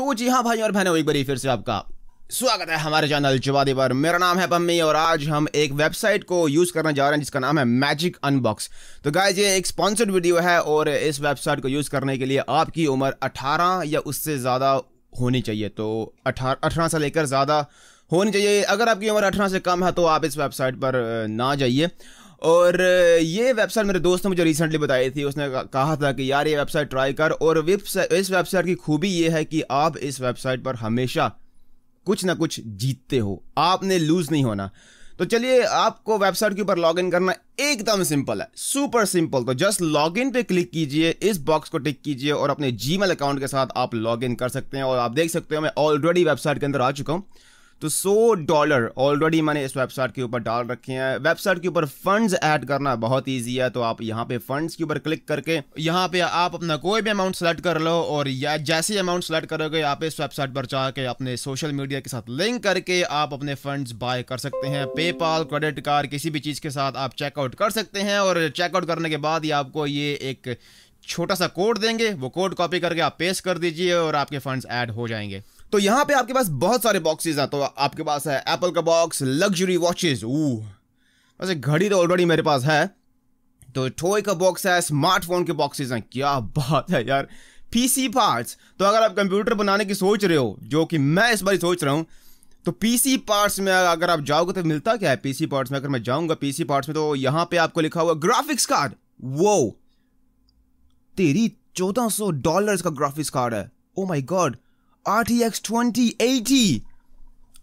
तो जी हाँ भाई और बहनों एक बार फिर से आपका स्वागत है हमारे चैनल जवादी पर मेरा नाम है पम्मी और आज हम एक वेबसाइट को यूज़ करने जा रहे हैं जिसका नाम है मैजिक अनबॉक्स तो गाइज ये एक स्पॉन्सर्ड वीडियो है और इस वेबसाइट को यूज़ करने के लिए आपकी उम्र 18 या उससे ज़्यादा होनी चाहिए तो अठारह अठारह से लेकर ज़्यादा होनी चाहिए अगर आपकी उम्र अठारह से कम है तो आप इस वेबसाइट पर ना जाइए और ये वेबसाइट मेरे दोस्त ने मुझे रिसेंटली बताई थी उसने कहा था कि यार ये वेबसाइट ट्राई कर और इस वेबसाइट की खूबी ये है कि आप इस वेबसाइट पर हमेशा कुछ ना कुछ जीतते हो आपने लूज़ नहीं होना तो चलिए आपको वेबसाइट के ऊपर लॉग इन करना एकदम सिंपल है सुपर सिंपल तो जस्ट लॉग इन पे क्लिक कीजिए इस बॉक्स को टिक कीजिए और अपने जी अकाउंट के साथ आप लॉग इन कर सकते हैं और आप देख सकते हो मैं ऑलरेडी वेबसाइट के अंदर आ चुका हूँ तो सो डॉलर ऑलरेडी मैंने इस वेबसाइट के ऊपर डाल रखे हैं वेबसाइट के ऊपर फंड्स ऐड करना बहुत ईजी है तो आप यहाँ पे फंड्स के ऊपर क्लिक करके यहाँ पे आप अपना कोई भी अमाउंट सेलेक्ट कर लो और या जैसे अमाउंट सेलेक्ट करोगे आप इस वेबसाइट पर जाके अपने सोशल मीडिया के साथ लिंक करके आप अपने फंड्स बाय कर सकते हैं पेपाल क्रेडिट कार्ड किसी भी चीज़ के साथ आप चेकआउट कर सकते हैं और चेकआउट करने के बाद ही आपको ये एक छोटा सा कोड देंगे वो कोड कॉपी करके आप पेस्ट कर दीजिए और आपके फंड्स ऐड हो जाएंगे तो यहां पे आपके पास बहुत सारे बॉक्सेस हैं तो आपके पास है एप्पल का बॉक्स लग्जरी वॉचेस ऊ वैसे घड़ी तो ऑलरेडी मेरे पास है तो टॉय का बॉक्स है स्मार्टफोन के बॉक्सेस हैं क्या बात है यार पीसी पार्ट्स तो अगर आप कंप्यूटर बनाने की सोच रहे हो जो कि मैं इस बार सोच रहा हूँ तो पीसी पार्ट्स में अगर आप जाओगे तो मिलता क्या है पीसी पार्ट्स में अगर मैं जाऊंगा पीसी पार्ट्स में तो यहां पे आपको लिखा हुआ ग्राफिक्स कार्ड वो तेरी चौदह सौ डॉलर का ग्राफिक्स कार्ड है oh my god RTX 2080.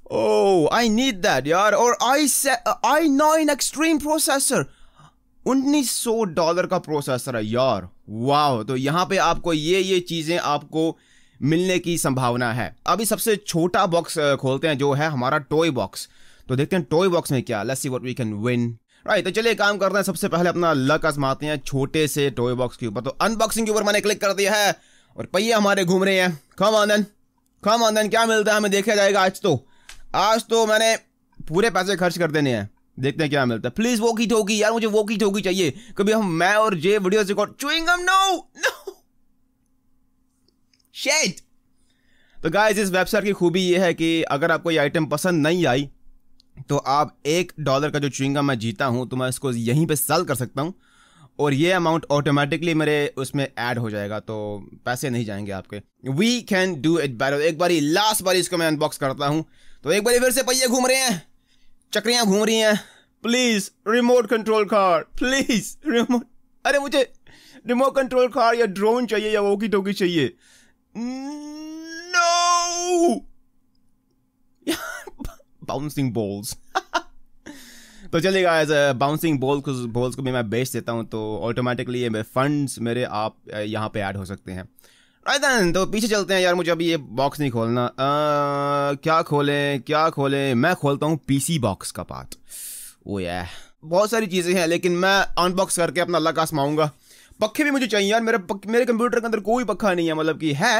Oh, I need that यार Or i uh, i9 Extreme Processor. उन्नीस सौ डॉलर का प्रोसेसर है यार वाह तो यहाँ पे आपको ये ये चीज़ें आपको मिलने की संभावना है अभी सबसे छोटा बॉक्स uh, खोलते हैं जो है हमारा टॉय बॉक्स तो देखते हैं टॉय बॉक्स में क्या let's see what we can win right तो चलिए काम करते हैं सबसे पहले अपना लक आजमाते हैं छोटे से टॉय बॉक्स के ऊपर तो अनबॉक्सिंग के ऊपर मैंने क्लिक कर दिया है और पहिए हमारे घूम रहे हैं कम आनंद खम खानदान क्या मिलता है हमें देखा जाएगा आज तो आज तो मैंने पूरे पैसे खर्च कर देने हैं देखते हैं क्या मिलता है प्लीज वो की ठोकी यार मुझे वो की ठोकी चाहिए कभी हम मैं और जे video record chewing gum no no शेट तो गाइस इस वेबसाइट की खूबी ये है कि अगर आपको ये आइटम पसंद नहीं आई तो आप एक डॉलर का जो चुइंगम मैं जीता हूं तो मैं इसको यहीं पे सेल कर सकता हूं और ये अमाउंट ऑटोमेटिकली मेरे उसमें ऐड हो जाएगा तो पैसे नहीं जाएंगे आपके वी कैन डू इट बैर एक बार लास्ट बारी इसको मैं अनबॉक्स करता हूँ तो एक बार फिर से पहिए घूम रहे हैं चक्रियाँ घूम रही हैं please remote control car please remote अरे मुझे रिमोट कंट्रोल कार या ड्रोन चाहिए या वोकी टोकी चाहिए नो बाउंसिंग बॉल्स तो चलेगा एज अ बाउंसिंग बॉल को बॉल्स को भी मैं बेच देता हूँ तो ऑटोमेटिकली ये फंड्स मेरे आप यहाँ पे ऐड हो सकते हैं राइट तो पीछे चलते हैं यार मुझे अभी ये बॉक्स नहीं खोलना आ, क्या खोलें क्या खोलें मैं खोलता हूँ पीसी बॉक्स का पार्ट ओ या बहुत सारी चीज़ें हैं लेकिन मैं अनबॉक्स करके अपना अल्लाह का आसमाऊँगा पखे भी मुझे चाहिए यार मेरे मेरे कंप्यूटर के अंदर कोई पखा नहीं है मतलब कि है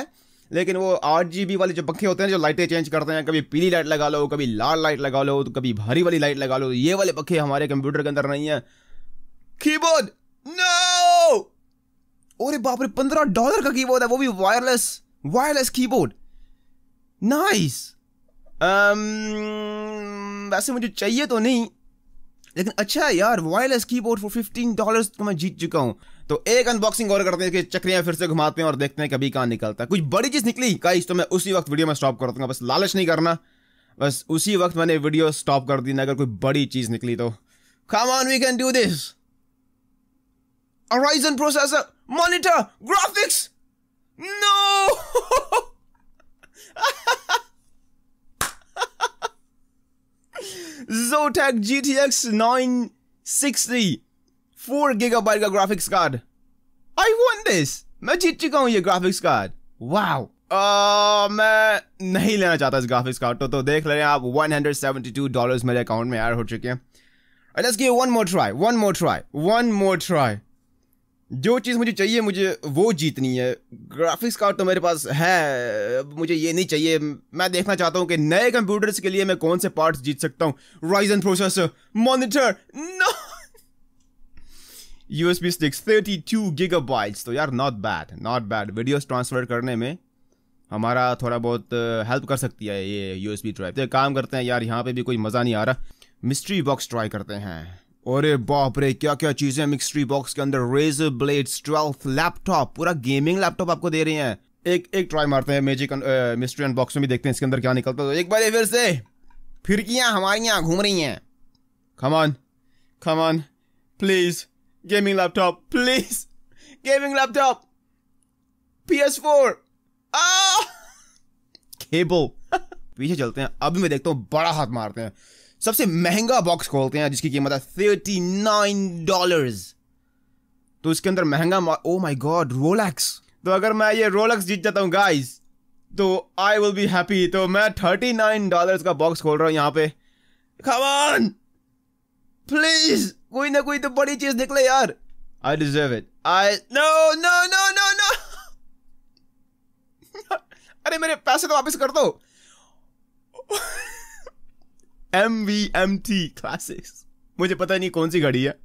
लेकिन वो आठ जी वाले जो पंखे होते हैं जो लाइटें चेंज करते हैं कभी पीली लाइट लगा लो कभी लाल लाइट लगा लो तो कभी भारी वाली लाइट लगा लो तो ये वाले पंखे हमारे कंप्यूटर के अंदर नहीं है कीबोर्ड नो और बाप रे पंद्रह डॉलर का कीबोर्ड है वो भी वायरलेस वायरलेस कीबोर्ड नाइस वैसे मुझे चाहिए तो नहीं लेकिन अच्छा है यार wireless keyboard for fifteen dollar तो मैं जीत चुका हूँ तो एक अनबॉक्सिंग और करते हैं कि चक्रियां फिर से घुमाते हैं और देखते हैं कभी कहाँ निकलता है कुछ बड़ी चीज़ निकली गाइस तो मैं उसी वक्त वीडियो में स्टॉप कर दूंगा बस लालच नहीं करना बस उसी वक्त मैंने वीडियो स्टॉप कर दी ना अगर कोई बड़ी चीज़ निकली तो come on we can do this Horizon processor, monitor, graphics. No! Zotac GTX 960. Four gigabyte का graphics card I want this मैं जीत चुका हूँ ये ग्राफिक्स कार्ड वाह मैं नहीं लेना चाहता इस ग्राफिक्स कार्ड तो तो देख ले रहे हैं आप 172 डॉलर्स मेरे अकाउंट में ऐड हो चुके हैं let's give one more try one more try one more try जो चीज़ मुझे चाहिए मुझे वो जीतनी है ग्राफिक्स कार्ड तो मेरे पास है मुझे ये नहीं चाहिए मैं देखना चाहता हूँ कि नए कंप्यूटर्स के लिए मैं कौन से पार्ट्स जीत सकता हूँ Ryzen processor monitor no USB sticks 32 gigabytes तो यार not bad not bad videos transfer करने में हमारा थोड़ा बहुत हेल्प uh, कर सकती है ये USB एस ड्राइव तो काम करते हैं यार यहाँ पे भी कोई मज़ा नहीं आ रहा मिस्ट्री बॉक्स ट्राई करते हैं अरे बाप रे क्या क्या चीज़ें मिक्सट्री बॉक्स के अंदर रेजर ब्लेड्स ट्वेल्थ लैपटॉप पूरा गेमिंग लैपटॉप आपको दे रहे हैं एक एक ट्राई मारते हैं मैजिक मिस्ट्री अनबॉक्स में भी देखते हैं इसके अंदर क्या निकलता है तो एक बार फिर से फिरकियाँ हमारे यहाँ घूम रही हैं come on come on please Gaming laptop, please. Gaming laptop. PS4. Ah. Cable. पीछे चलते हैं अभी मैं देखता हूँ बड़ा हाथ मारते हैं सबसे महंगा बॉक्स खोलते हैं जिसकी कीमत है थर्टी नाइन डॉलर तो इसके अंदर महंगा ओ माय गॉड रोलैक्स तो अगर मैं ये रोलैक्स जीत जाता हूँ गाइस तो आई विल बी हैप्पी तो मैं थर्टी नाइन डॉलर का बॉक्स खोल रहा हूँ यहाँ पे खबान प्लीज कोई ना कोई तो बड़ी चीज निकले यार I deserve it I know no no no no अरे मेरे पैसे तो वापस कर दो M V M T classes मुझे पता नहीं कौन सी घड़ी है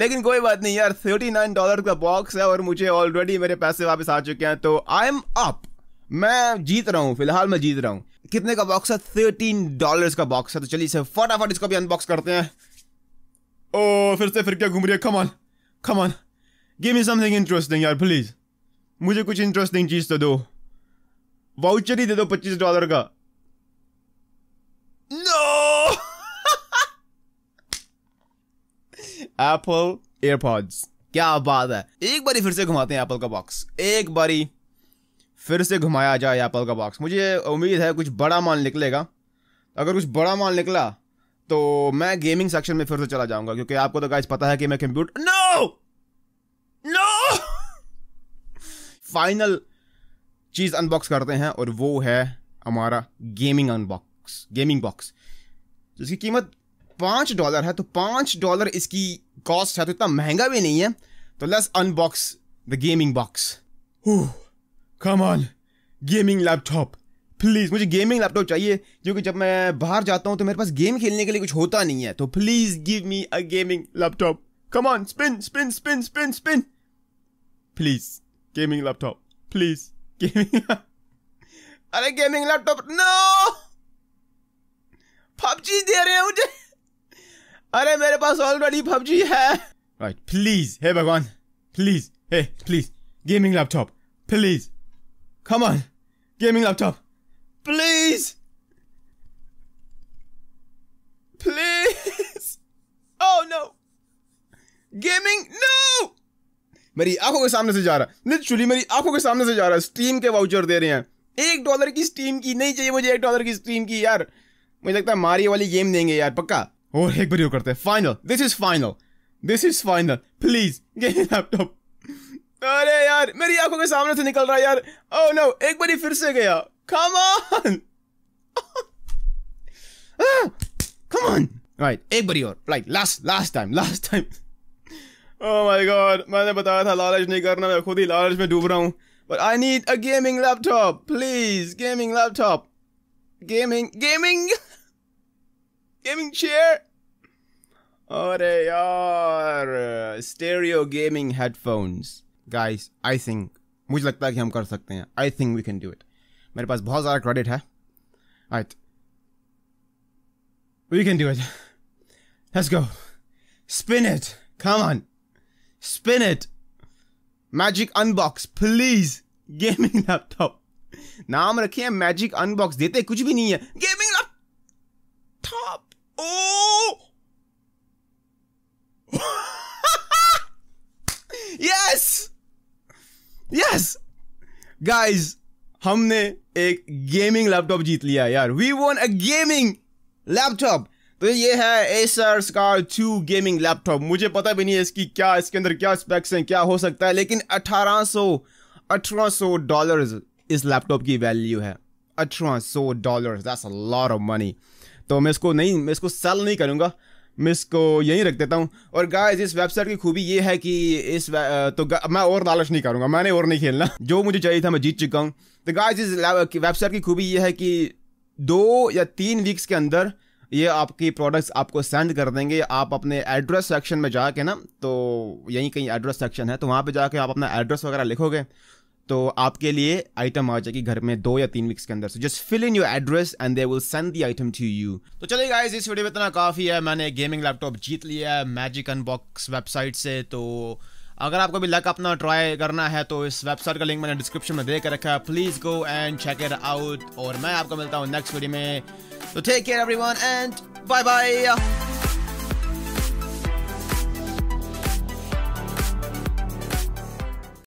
लेकिन कोई बात नहीं यार थर्टी नाइन डॉलर का बॉक्स है और मुझे ऑलरेडी मेरे पैसे वापस आ चुके हैं तो आई एम अप मैं जीत रहा हूँ फिलहाल मैं जीत रहा हूँ कितने का बॉक्स है थर्टीन डॉलर का बॉक्स है तो चलिए सर फटाफट इसको भी अनबॉक्स करते हैं Oh, फिर से फिर क्या घूम रही है come on come on give me something interesting यार प्लीज़ मुझे कुछ इंटरेस्टिंग चीज़ तो दो वाउचर ही दे दो पच्चीस डॉलर का नो एप्पल एयरपॉड्स क्या बात है एक बारी फिर से घुमाते हैं एप्पल का बॉक्स एक बारी फिर से घुमाया जाए एप्पल का बॉक्स मुझे उम्मीद है कुछ बड़ा माल निकलेगा अगर कुछ बड़ा माल निकला तो मैं गेमिंग सेक्शन में फिर से चला जाऊंगा क्योंकि आपको तो गाइस पता है कि मैं कंप्यूटर नो नो फाइनल चीज अनबॉक्स करते हैं और वो है हमारा गेमिंग अनबॉक्स गेमिंग बॉक्स जिसकी कीमत पांच डॉलर है तो पांच डॉलर इसकी कॉस्ट है तो इतना महंगा भी नहीं है तो let's unbox the gaming box come on gaming laptop please मुझे गेमिंग लैपटॉप चाहिए क्योंकि जब मैं बाहर जाता हूँ तो मेरे पास गेम खेलने के लिए कुछ होता नहीं है तो please give me a gaming laptop come on spin spin spin spin spin please gaming laptop please gaming अरे गेमिंग लैपटॉप नो पबजी दे रहे हैं मुझे अरे मेरे पास ऑलरेडी पबजी है राइट प्लीज हे भगवान प्लीज हे please gaming laptop please come on gaming laptop Please. Please. Oh no. Gaming, no. मेरी आंखों के सामने से जा रहा है लिटरली मेरी आंखों के सामने से जा रहा है स्टीम के वाउचर दे रहे हैं एक डॉलर की स्टीम की नहीं चाहिए मुझे एक डॉलर की स्टीम की यार मुझे लगता है मारियो वाली गेम देंगे यार पक्का और एक बार यू करते हैं final this is final this is final please game laptop अरे यार मेरी आंखों के सामने से निकल रहा है यार ओ oh, नो एक बार फिर से गया Come on! ah, come on! Right, everybody like last last time, last time. oh my god, मैंने बताया था लालच not करना मैं खुद ही लालच में डूब रहा But I need a gaming laptop, please, gaming laptop, gaming, gaming, gaming chair. they are stereo gaming headphones, guys, I think I think we can do it. मेरे पास बहुत ज़्यादा क्रेडिट है alright we can do it let's go spin it come on spin it magic unbox please gaming laptop नाम रखिए magic unbox देते कुछ भी नहीं है gaming laptop oh yes yes guys हमने एक गेमिंग लैपटॉप जीत लिया यार we won a gaming laptop तो ये है Acer Scar two gaming laptop मुझे पता भी नहीं है इसकी क्या इसके अंदर क्या स्पेक्स हैं क्या हो सकता है लेकिन 1800 1800 डॉलर्स इस लैपटॉप की वैल्यू है 1800 dollars that's a lot of money तो मैं इसको नहीं मैं इसको सेल नहीं करूँगा मिस को यहीं रख देता हूँ और गाइस इस वेबसाइट की खूबी ये है कि इस तो मैं और लालच नहीं करूँगा मैंने और नहीं खेलना जो मुझे चाहिए था मैं जीत चुका हूँ तो गाइस इस वेबसाइट की खूबी ये है कि दो या तीन वीक्स के अंदर ये आपकी प्रोडक्ट्स आपको सेंड कर देंगे आप अपने एड्रेस सेक्शन में जाके ना तो यहीं कहीं एड्रेस सेक्शन है तो वहाँ पे जाके आप अपना एड्रेस वगैरह लिखोगे तो आपके लिए आइटम आ जाएगी घर में दो या तीन वीक्स के अंदर so just fill in your address and they will send the item to you तो चलिए गाइस इस वीडियो में इतना काफ़ी है मैंने गेमिंग लैपटॉप जीत लिया है मैजिक अनबॉक्स वेबसाइट से तो अगर आपको भी लक अपना ट्राई करना है तो इस वेबसाइट का लिंक मैंने डिस्क्रिप्शन में दे कर रखा है please go and check it out और मैं आपको मिलता हूँ नेक्स्ट वीडियो में तो take care every and bye bye